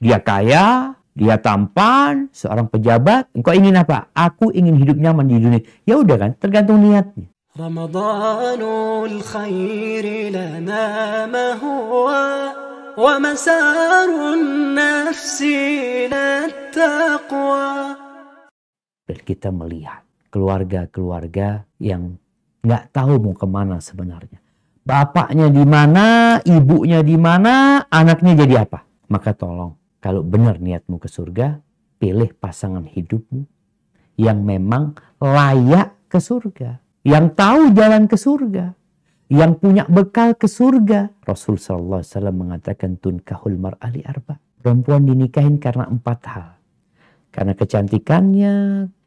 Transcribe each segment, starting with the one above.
Dia kaya, dia tampan, seorang pejabat. Engkau ingin apa? Aku ingin hidup nyaman di dunia. Ya udah kan, tergantung niatnya. Ramadanul الخير لنا ما هو ومسار النفس للتقوى Dan kita melihat keluarga-keluarga yang nggak tahu mau kemana sebenarnya. Bapaknya di mana, ibunya di mana, anaknya jadi apa? Maka tolong kalau benar niatmu ke surga, pilih pasangan hidupmu yang memang layak ke surga, yang tahu jalan ke surga, yang punya bekal ke surga. Rasul sallallahu alaihi wasallam mengatakan tunkahul mar'ali arba. Perempuan dinikahin karena empat hal. Karena kecantikannya,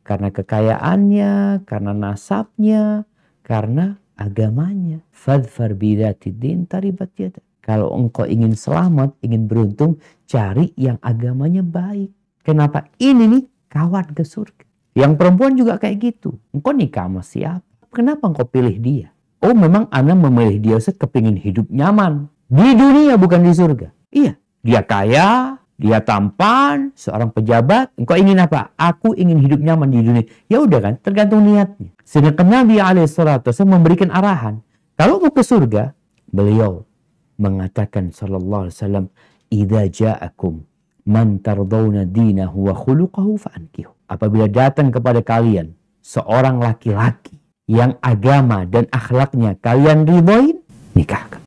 karena kekayaannya, karena nasabnya, karena agamanya. Fadfar bidatidin din taribat yadak kalau engkau ingin selamat, ingin beruntung, cari yang agamanya baik. Kenapa? Ini nih kawan ke surga. Yang perempuan juga kayak gitu. Engkau nikah sama siapa? Kenapa engkau pilih dia? Oh memang Ana memilih dia set kepingin hidup nyaman. Di dunia bukan di surga. Iya. Dia kaya, dia tampan, seorang pejabat. Engkau ingin apa? Aku ingin hidup nyaman di dunia. Ya udah kan, tergantung niatnya. Sedangkan Nabi alaihissalatu memberikan arahan. Kalau mau ke surga, beliau mengatakan sallallahu alaihi wasallam idza ja'akum man tardawna dinahu wa khuluquhu faankihu apabila datang kepada kalian seorang laki-laki yang agama dan akhlaknya kalian ridhoin nikahkan